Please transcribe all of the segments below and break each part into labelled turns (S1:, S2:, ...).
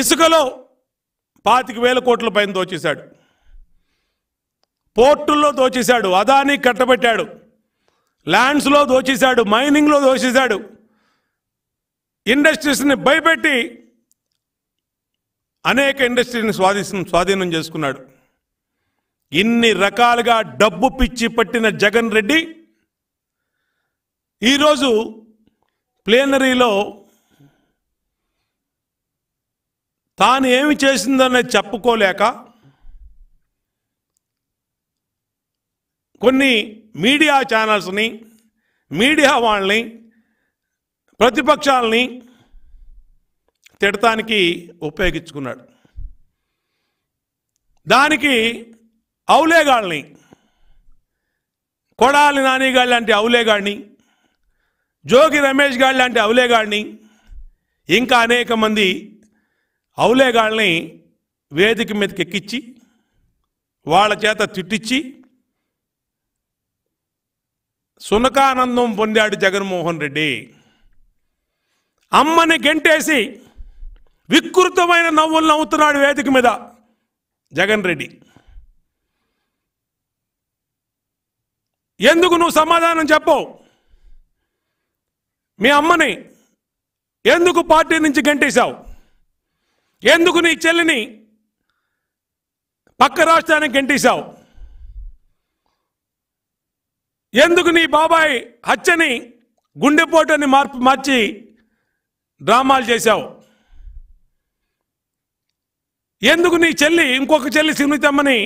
S1: ఇసుకలో పాతిక వేల కోట్ల పైన దోచేశాడు పోర్టుల్లో దోచేశాడు అదాని కట్టబెట్టాడు ల్యాండ్స్లో దోచేశాడు మైనింగ్లో దోచేశాడు ఇండస్ట్రీస్ని భయపెట్టి అనేక ఇండస్ట్రీని స్వాధీనం స్వాధీనం చేసుకున్నాడు ఇన్ని రకాలుగా డబ్బు పిచ్చి పట్టిన జగన్ రెడ్డి ఈరోజు ప్లేనరీలో తాను ఏమి చేసిందనేది చెప్పుకోలేక కొన్ని మీడియా ఛానల్స్ని మీడియా వాళ్ళని ప్రతిపక్షాలని తిడటానికి ఉపయోగించుకున్నాడు దానికి అవులేగాళ్ళని కొడాలి నానిగాళ్ళ లాంటి అవులేగాడిని జోగి రమేష్ గారి లాంటి అవులేగాడిని ఇంకా అనేక మంది అవులేగాళ్ళని వేదిక మీదకి ఎక్కించి వాళ్ళ చేత తిట్టించి సునకానందం పొందాడు జగన్మోహన్ రెడ్డి అమ్మని గెంటేసి వికృతమైన నవ్వులు నవ్వుతున్నాడు వేదిక మీద జగన్ రెడ్డి ఎందుకు నువ్వు సమాధానం చెప్పవు మీ అమ్మని ఎందుకు పార్టీ నుంచి గంటేశావు ఎందుకు నీ చెల్లిని పక్క రాష్ట్రానికి గెంటేశావు ఎందుకు నీ బాబాయ్ హత్యని గుండెపోటుని మార్పు మార్చి డ్రామాలు చేశావు ఎందుకు నీ చెల్లి ఇంకొక చెల్లి సున్నితమ్మని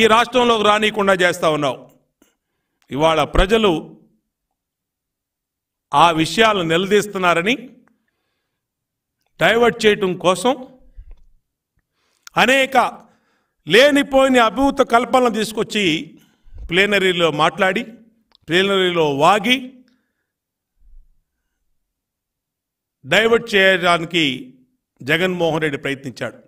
S1: ఈ రాష్ట్రంలోకి రానియకుండా చేస్తూ ఉన్నావు ఇవాళ ప్రజలు ఆ విషయాలు నిలదీస్తున్నారని డైవర్ట్ చేయటం కోసం అనేక లేనిపోయిన అభివృత కల్పనలు తీసుకొచ్చి ప్లేనరీలో మాట్లాడి ప్లేనరీలో వాగి డైవర్ట్ చేయడానికి జగన్మోహన్ రెడ్డి ప్రయత్నించాడు